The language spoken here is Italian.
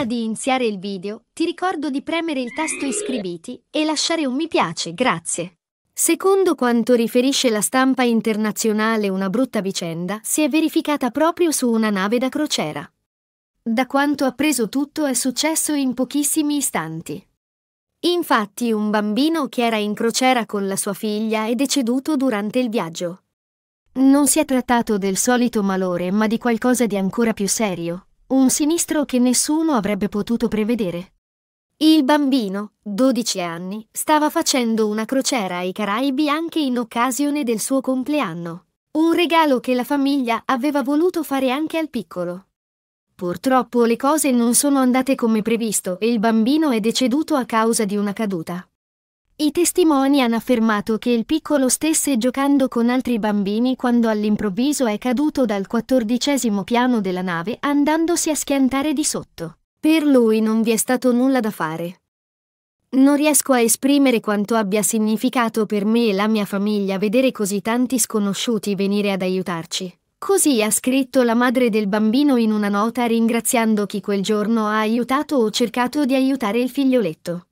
Prima di iniziare il video, ti ricordo di premere il tasto iscriviti e lasciare un mi piace, grazie. Secondo quanto riferisce la stampa internazionale, una brutta vicenda si è verificata proprio su una nave da crociera. Da quanto appreso tutto è successo in pochissimi istanti. Infatti un bambino che era in crociera con la sua figlia è deceduto durante il viaggio. Non si è trattato del solito malore, ma di qualcosa di ancora più serio un sinistro che nessuno avrebbe potuto prevedere. Il bambino, 12 anni, stava facendo una crociera ai Caraibi anche in occasione del suo compleanno. Un regalo che la famiglia aveva voluto fare anche al piccolo. Purtroppo le cose non sono andate come previsto e il bambino è deceduto a causa di una caduta. I testimoni hanno affermato che il piccolo stesse giocando con altri bambini quando all'improvviso è caduto dal quattordicesimo piano della nave andandosi a schiantare di sotto. Per lui non vi è stato nulla da fare. Non riesco a esprimere quanto abbia significato per me e la mia famiglia vedere così tanti sconosciuti venire ad aiutarci. Così ha scritto la madre del bambino in una nota ringraziando chi quel giorno ha aiutato o cercato di aiutare il figlioletto.